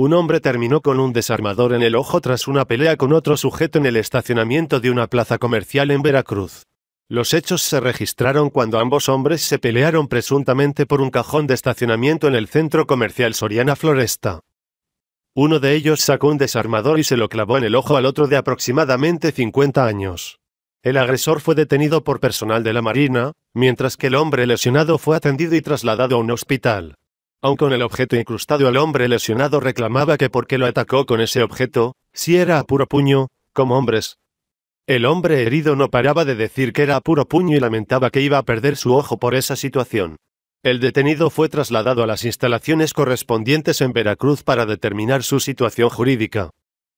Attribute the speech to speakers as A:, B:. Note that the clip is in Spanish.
A: Un hombre terminó con un desarmador en el ojo tras una pelea con otro sujeto en el estacionamiento de una plaza comercial en Veracruz. Los hechos se registraron cuando ambos hombres se pelearon presuntamente por un cajón de estacionamiento en el centro comercial Soriana Floresta. Uno de ellos sacó un desarmador y se lo clavó en el ojo al otro de aproximadamente 50 años. El agresor fue detenido por personal de la Marina, mientras que el hombre lesionado fue atendido y trasladado a un hospital aun con el objeto incrustado el hombre lesionado reclamaba que por qué lo atacó con ese objeto, si era a puro puño, como hombres. El hombre herido no paraba de decir que era a puro puño y lamentaba que iba a perder su ojo por esa situación. El detenido fue trasladado a las instalaciones correspondientes en Veracruz para determinar su situación jurídica.